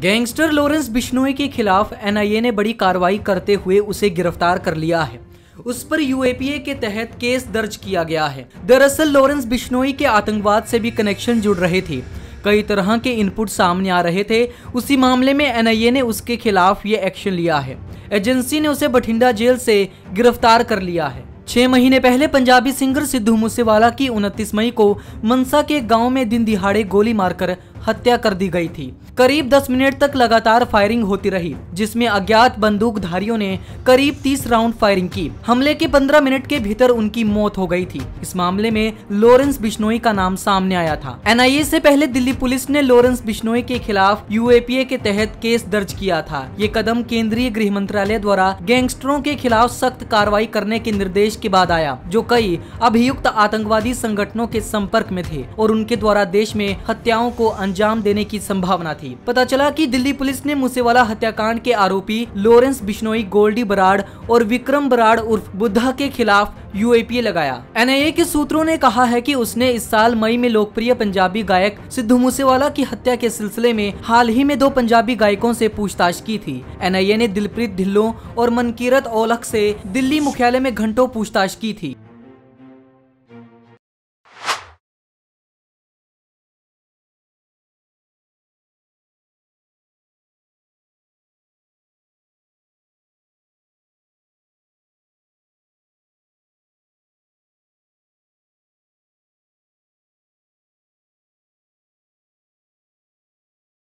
gangster Lawrence Bishnoi के खिलाफ NIA ने बड़ी कार्रवाई करते हुए उसे गिरफ्तार कर लिया है उस पर यूएपीए के तहत केस दर्ज किया गया है दरअसल लॉरेंस बिश्नोई के आतंकवाद से भी कनेक्शन जुड़ रहे थे कई तरह के इनपुट सामने आ रहे थे उसी मामले में एनआईए ने उसके खिलाफ ये एक्शन लिया है एजेंसी ने उसे बठिंडा जेल से गिरफ्तार कर लिया है छह महीने पहले पंजाबी सिंगर सिद्धू मूसेवाला की उनतीस मई को मनसा के गांव में दिन दिहाड़े गोली मारकर हत्या कर दी गई थी करीब 10 मिनट तक लगातार फायरिंग होती रही जिसमें अज्ञात बंदूकधारियों ने करीब 30 राउंड फायरिंग की हमले के 15 मिनट के भीतर उनकी मौत हो गई थी इस मामले में लॉरेंस बिश्नोई का नाम सामने आया था एनआईए से पहले दिल्ली पुलिस ने लॉरेंस बिश्नोई के खिलाफ यूएपीए के तहत केस दर्ज किया था ये कदम केंद्रीय गृह मंत्रालय द्वारा गैंगस्टरों के खिलाफ सख्त कार्रवाई करने के निर्देश के बाद आया जो कई अभियुक्त आतंकवादी संगठनों के संपर्क में थे और उनके द्वारा देश में हत्याओं को अंजाम देने की संभावना थी पता चला कि दिल्ली पुलिस ने मूसेवाला हत्याकांड के आरोपी लॉरेंस बिश्नोई गोल्डी बराड और विक्रम बराड उर्फ बुद्धा के खिलाफ यू लगाया एन के सूत्रों ने कहा है कि उसने इस साल मई में लोकप्रिय पंजाबी गायक सिद्धू मूसेवाला की हत्या के सिलसिले में हाल ही में दो पंजाबी गायकों से पूछताछ की थी एन ने दिलप्रीत ढिल्लों और मनकीरत औलख से दिल्ली मुख्यालय में घंटों पूछताछ की थी